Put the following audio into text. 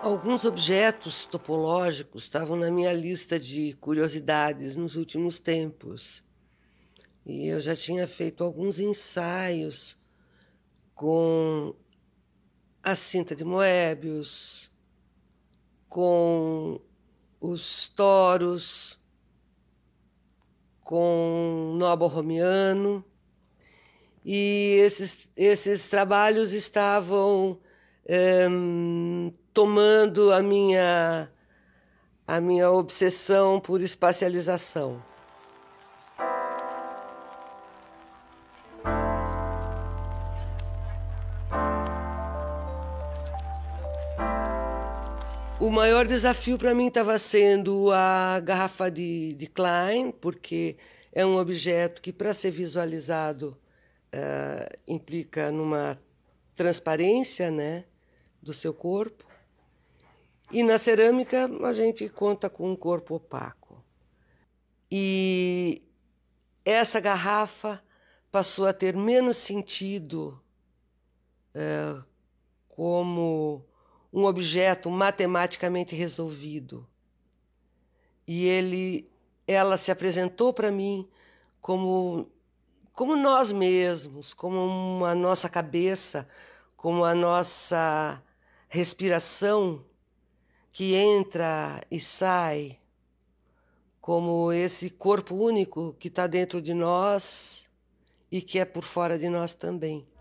Alguns objetos topológicos estavam na minha lista de curiosidades nos últimos tempos. E eu já tinha feito alguns ensaios com a cinta de Moebius, com os toros, com Nobo Romiano. E esses, esses trabalhos estavam um, tomando a minha, a minha obsessão por espacialização. O maior desafio para mim estava sendo a garrafa de, de, Klein, porque é um objeto que, para ser visualizado, uh, implica numa transparência, né? do seu corpo. E na cerâmica a gente conta com um corpo opaco. E essa garrafa passou a ter menos sentido é, como um objeto matematicamente resolvido. E ele, ela se apresentou para mim como como nós mesmos, como a nossa cabeça, como a nossa respiração que entra e sai, como esse corpo único que está dentro de nós e que é por fora de nós também.